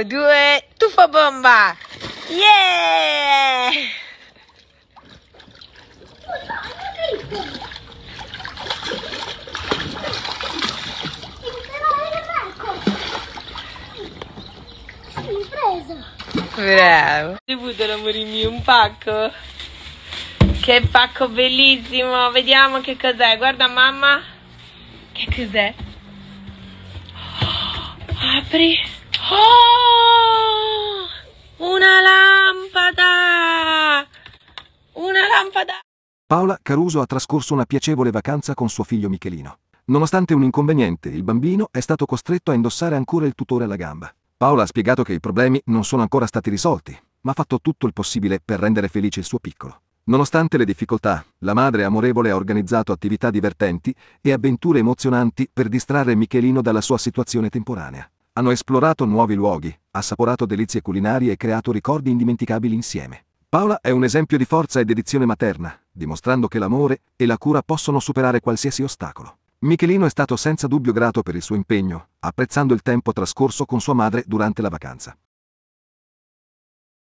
uno, due, tuffa bomba! Yeah! Bravo! Tributo l'amore mio, un pacco! Che pacco bellissimo! Vediamo che cos'è, guarda mamma! Che cos'è? Oh, apri! Paola Caruso ha trascorso una piacevole vacanza con suo figlio Michelino. Nonostante un inconveniente, il bambino è stato costretto a indossare ancora il tutore alla gamba. Paola ha spiegato che i problemi non sono ancora stati risolti, ma ha fatto tutto il possibile per rendere felice il suo piccolo. Nonostante le difficoltà, la madre amorevole ha organizzato attività divertenti e avventure emozionanti per distrarre Michelino dalla sua situazione temporanea. Hanno esplorato nuovi luoghi, assaporato delizie culinarie e creato ricordi indimenticabili insieme. Paola è un esempio di forza e dedizione materna, dimostrando che l'amore e la cura possono superare qualsiasi ostacolo. Michelino è stato senza dubbio grato per il suo impegno, apprezzando il tempo trascorso con sua madre durante la vacanza.